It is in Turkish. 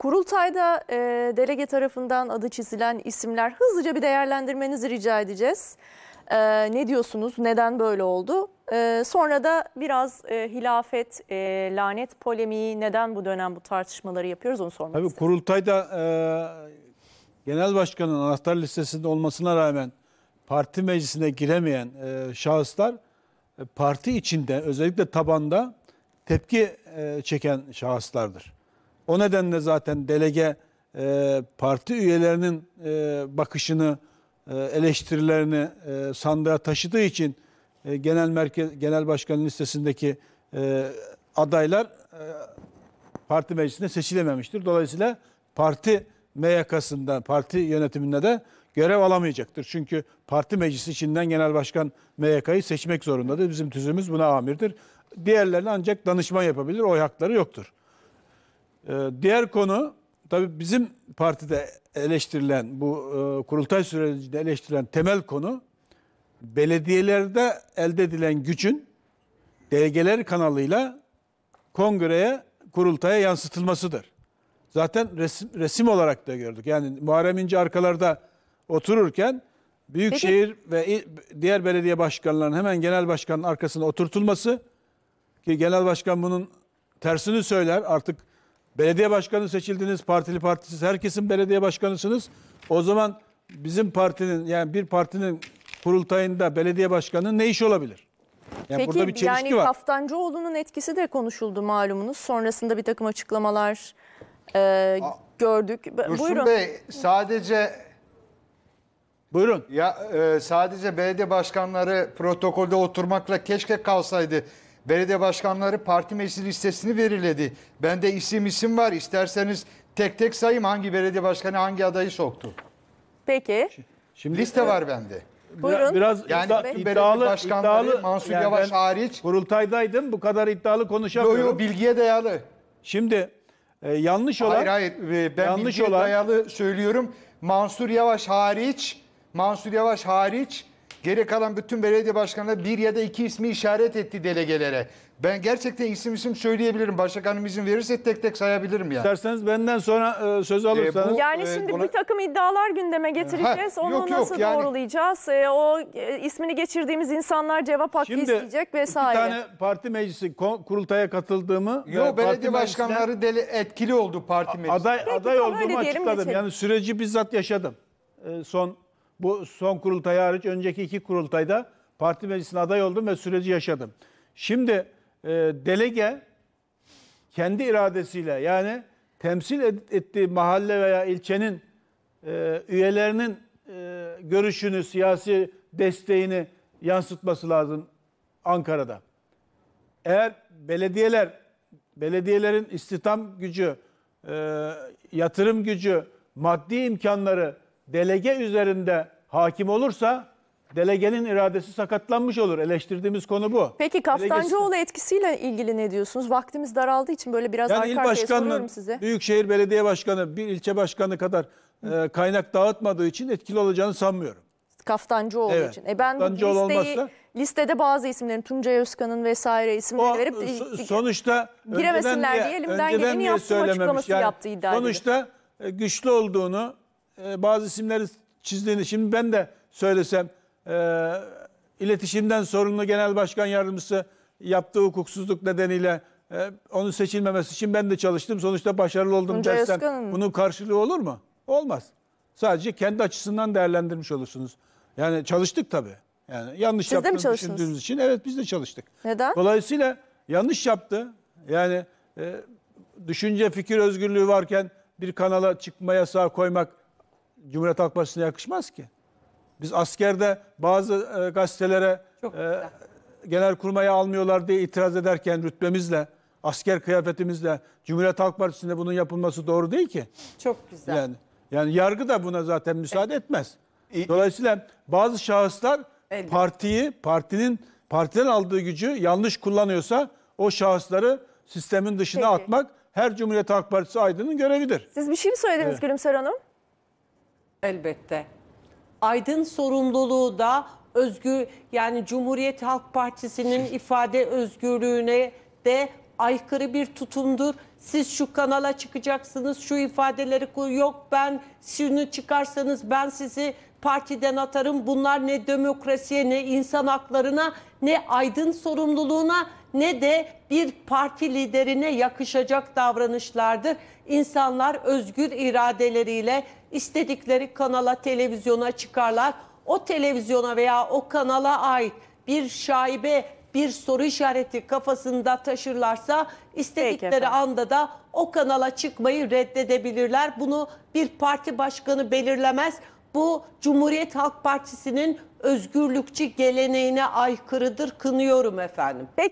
Kurultayda e, delege tarafından adı çizilen isimler hızlıca bir değerlendirmenizi rica edeceğiz. E, ne diyorsunuz? Neden böyle oldu? E, sonra da biraz e, hilafet, e, lanet polemiği neden bu dönem bu tartışmaları yapıyoruz onu sormak Tabii kurultayda e, genel başkanın anahtar listesinde olmasına rağmen parti meclisine giremeyen e, şahıslar e, parti içinde özellikle tabanda tepki e, çeken şahıslardır. O nedenle zaten delege e, parti üyelerinin e, bakışını, e, eleştirilerini e, sandığa taşıdığı için e, genel merkez genel başkan listesindeki e, adaylar e, parti meclisine seçilememiştir. Dolayısıyla parti MYK'sında, parti yönetiminde de görev alamayacaktır. Çünkü parti meclisi içinden genel başkan MYK'yı seçmek zorundadır. Bizim tüzüğümüz buna amirdir. Diğerlerine ancak danışma yapabilir, oy hakları yoktur. Ee, diğer konu tabii bizim partide eleştirilen bu e, kurultay sürecinde eleştirilen temel konu belediyelerde elde edilen gücün delgeler kanalıyla kongreye kurultaya yansıtılmasıdır. Zaten resim, resim olarak da gördük. Yani Muharrem İnce arkalarda otururken Büyükşehir Peki. ve diğer belediye başkanlarının hemen genel başkanın arkasında oturtulması ki genel başkan bunun tersini söyler artık Belediye başkanı seçildiniz, partili partisiz, herkesin belediye başkanısınız. O zaman bizim partinin yani bir partinin kurultayında belediye başkanının ne iş olabilir? Yani Peki, burada bir çelişki yani var. Kaftancıoğlu'nun etkisi de konuşuldu malumunuz. Sonrasında bir takım açıklamalar e, gördük. Dursun Buyurun. Bey sadece Buyurun. Ya e, sadece belediye başkanları protokolde oturmakla keşke kalsaydı Belediye başkanları parti meclis listesini belirledi. Bende isim isim var. İsterseniz tek tek sayayım hangi belediye başkanı hangi adayı soktu. Peki. Şimdi liste e, var bende. Buyurun. Biraz yani iddialı, başkanları iddialı, Mansur yani Yavaş hariç. Kurultaydaydım bu kadar iddialı konuşamıyorum. Yok yok bilgiye dayalı. Şimdi e, yanlış olan. Hayır hayır e, ben yanlış bilgiye olan, dayalı söylüyorum. Mansur Yavaş hariç Mansur Yavaş hariç Geri kalan bütün belediye başkanları bir ya da iki ismi işaret etti delegelere. Ben gerçekten isim isim söyleyebilirim. Başbakanım izin verirse tek tek sayabilirim yani. İsterseniz benden sonra e, söz alırsanız. E, bu, yani e, şimdi ona... bir takım iddialar gündeme getireceğiz. Ha, Onu yok, nasıl yani... doğrulayacağız? E, o e, ismini geçirdiğimiz insanlar cevap hakkı şimdi, isteyecek vesaire. Şimdi tane parti meclisi kurultaya katıldığımı... Yok e, belediye başkanları deli, etkili oldu parti meclisi. Aday, aday olduğumu açıkladım. Geçelim. Yani süreci bizzat yaşadım. E, son bu son kurultay hariç önceki iki kurultayda parti meclisine aday oldum ve süreci yaşadım. Şimdi e, delege kendi iradesiyle yani temsil ettiği mahalle veya ilçenin e, üyelerinin e, görüşünü, siyasi desteğini yansıtması lazım Ankara'da. Eğer belediyeler, belediyelerin istihdam gücü, e, yatırım gücü, maddi imkanları delege üzerinde hakim olursa delegenin iradesi sakatlanmış olur. Eleştirdiğimiz konu bu. Peki Kaftancıoğlu Delegesi... etkisiyle ilgili ne diyorsunuz? Vaktimiz daraldığı için böyle biraz yani arka arkaya soruyorum size. Büyükşehir Belediye Başkanı bir ilçe başkanı kadar e, kaynak dağıtmadığı için etkili olacağını sanmıyorum. Kaftancıoğlu evet. için. E ben Kaftancıoğlu listeyi, olmazsa, listede bazı isimlerin Tuncay Özkan'ın vesaire isimleri o, verip sonuçta giremesinler diye, diye elimden geleni söylememiş. açıklaması yani, yaptı Sonuçta e, güçlü olduğunu e, bazı isimleri çizdiğini şimdi ben de söylesem e, iletişimden sorumlu genel başkan yardımcısı yaptığı hukuksuzluk nedeniyle e, onun seçilmemesi için ben de çalıştım. Sonuçta başarılı oldum Tunca dersen Özkan. bunun karşılığı olur mu? Olmaz. Sadece kendi açısından değerlendirmiş olursunuz. Yani çalıştık tabii. Yani yanlış Siz yaptığını mi için evet biz de çalıştık. Neden? Dolayısıyla yanlış yaptı. Yani e, düşünce fikir özgürlüğü varken bir kanala çıkma yasağı koymak Cumhuriyet Halk Partisi'ne yakışmaz ki. Biz askerde bazı e, gazetelere e, genel kurmaya almıyorlar diye itiraz ederken rütbemizle, asker kıyafetimizle Cumhuriyet Halk Partisi'nde bunun yapılması doğru değil ki. Çok güzel. Yani, yani yargı da buna zaten müsaade evet. etmez. Dolayısıyla bazı şahıslar Elbette. partiyi, partinin partiden aldığı gücü yanlış kullanıyorsa o şahısları sistemin dışına Peki. atmak her Cumhuriyet Halk Partisi aydının görevidir. Siz bir şey mi söylediniz evet. Gülümser Hanım? Elbette. Aydın sorumluluğu da özgür yani Cumhuriyet Halk Partisi'nin ifade özgürlüğüne de aykırı bir tutumdur. Siz şu kanala çıkacaksınız, şu ifadeleri koy yok ben şunu çıkarsanız ben sizi partiden atarım. Bunlar ne demokrasiye ne insan haklarına ne aydın sorumluluğuna ne de bir parti liderine yakışacak davranışlardır. İnsanlar özgür iradeleriyle istedikleri kanala, televizyona çıkarlar. O televizyona veya o kanala ait bir şaibe bir soru işareti kafasında taşırlarsa istedikleri anda da o kanala çıkmayı reddedebilirler. Bunu bir parti başkanı belirlemez. Bu Cumhuriyet Halk Partisi'nin özgürlükçü geleneğine aykırıdır. Kınıyorum efendim. Peki.